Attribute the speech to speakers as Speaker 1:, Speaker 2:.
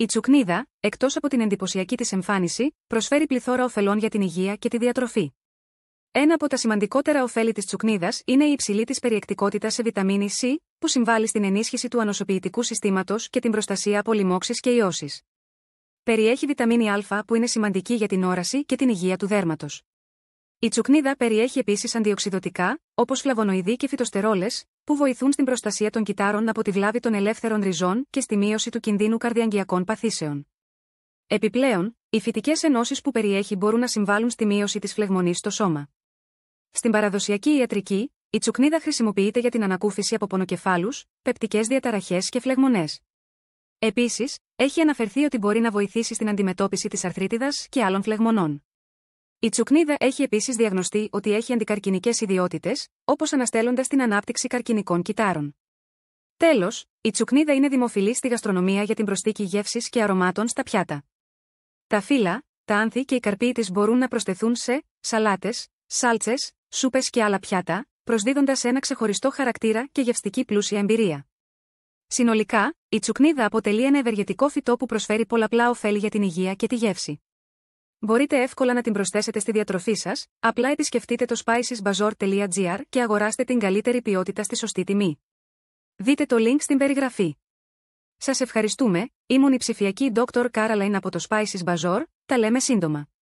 Speaker 1: Η τσουκνίδα, εκτός από την εντυπωσιακή της εμφάνιση, προσφέρει πληθώρα ωφελών για την υγεία και τη διατροφή. Ένα από τα σημαντικότερα ωφέλη της τσουκνίδας είναι η υψηλή της περιεκτικότητας σε βιταμίνη C, που συμβάλλει στην ενίσχυση του ανοσοποιητικού συστήματος και την προστασία από λοιμώξεις και ιώσεις. Περιέχει βιταμίνη Α που είναι σημαντική για την όραση και την υγεία του δέρματος. Η τσουκνίδα περιέχει επίσης αντιοξυδοτικά, όπως φλαβονοειδή και φυτοστερόλες, που βοηθούν στην προστασία των κυτάρων από τη βλάβη των ελεύθερων ριζών και στη μείωση του κινδύνου καρδιαγγειακών παθήσεων. Επιπλέον, οι φυτικές ενώσεις που περιέχει μπορούν να συμβάλλουν στη μείωση της φλεγμονής στο σώμα. Στην παραδοσιακή ιατρική, η τσουκνίδα χρησιμοποιείται για την ανακούφιση από πονοκεφάλους, πεπτικές διαταραχές και φλεγμονές. Επίσης, έχει αναφερθεί ότι μπορεί να βοηθήσει στην αντιμετώπιση της αρθρίτιδας και άλλων φλεγμονών. Η τσουκνίδα έχει επίσης διαγνωστεί ότι έχει αντικαρκινικές ιδιότητες, όπως αναστέλλοντας την ανάπτυξη καρκινικών κυτάρων. Τέλος, η τσουκνίδα είναι δημοφιλή στη γαστρονομία για την προσθήκη γεύσης και αρωμάτων στα πιάτα. Τα φύλλα, τα άνθη και οι καρποί της μπορούν να προσθεθούν σε σαλάτες, σάλτσες, σούπες και άλλα πιάτα, προσδίδοντας ένα ξεχωριστό χαρακτήρα και γευστική πλούσια εμπειρία. Συνολικά, η τσουκνίδα αποτελεί ένα ευεργετικό φυτό που προσφέρει πολλαπλά ωφέλη για την υγεία και τη γεύση. Μπορείτε εύκολα να την προσθέσετε στη διατροφή σας, απλά επισκεφτείτε το spicesbazor.gr και αγοράστε την καλύτερη ποιότητα στη σωστή τιμή. Δείτε το link στην περιγραφή. Σας ευχαριστούμε, ήμουν η ψηφιακή Dr. Caroline από το Spices Bazor, τα λέμε σύντομα.